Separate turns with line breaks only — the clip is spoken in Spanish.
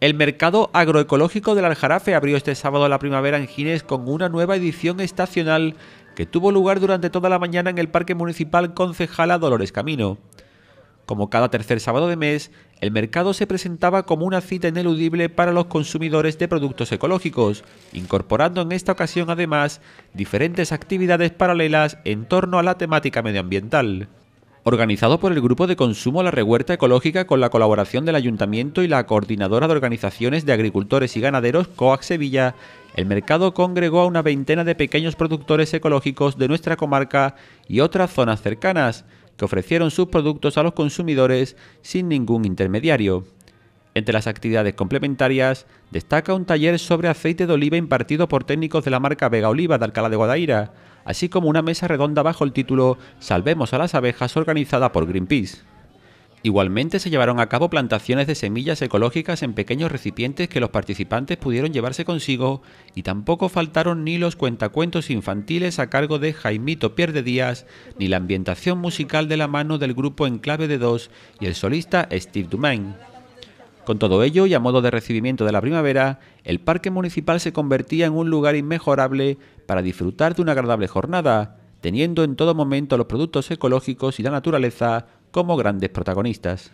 El mercado agroecológico del Aljarafe abrió este sábado la primavera en Gines con una nueva edición estacional que tuvo lugar durante toda la mañana en el Parque Municipal Concejala Dolores Camino. Como cada tercer sábado de mes, el mercado se presentaba como una cita ineludible para los consumidores de productos ecológicos, incorporando en esta ocasión además diferentes actividades paralelas en torno a la temática medioambiental organizado por el Grupo de Consumo La Rehuerta Ecológica con la colaboración del Ayuntamiento y la Coordinadora de Organizaciones de Agricultores y Ganaderos COAC Sevilla. El mercado congregó a una veintena de pequeños productores ecológicos de nuestra comarca y otras zonas cercanas, que ofrecieron sus productos a los consumidores sin ningún intermediario. Entre las actividades complementarias, destaca un taller sobre aceite de oliva impartido por técnicos de la marca Vega Oliva de Alcalá de Guadaira, así como una mesa redonda bajo el título Salvemos a las abejas organizada por Greenpeace. Igualmente se llevaron a cabo plantaciones de semillas ecológicas en pequeños recipientes que los participantes pudieron llevarse consigo y tampoco faltaron ni los cuentacuentos infantiles a cargo de Jaimito Pierde Díaz, ni la ambientación musical de la mano del grupo Enclave de Dos y el solista Steve Dumain. Con todo ello y a modo de recibimiento de la primavera, el parque municipal se convertía en un lugar inmejorable para disfrutar de una agradable jornada, teniendo en todo momento los productos ecológicos y la naturaleza como grandes protagonistas.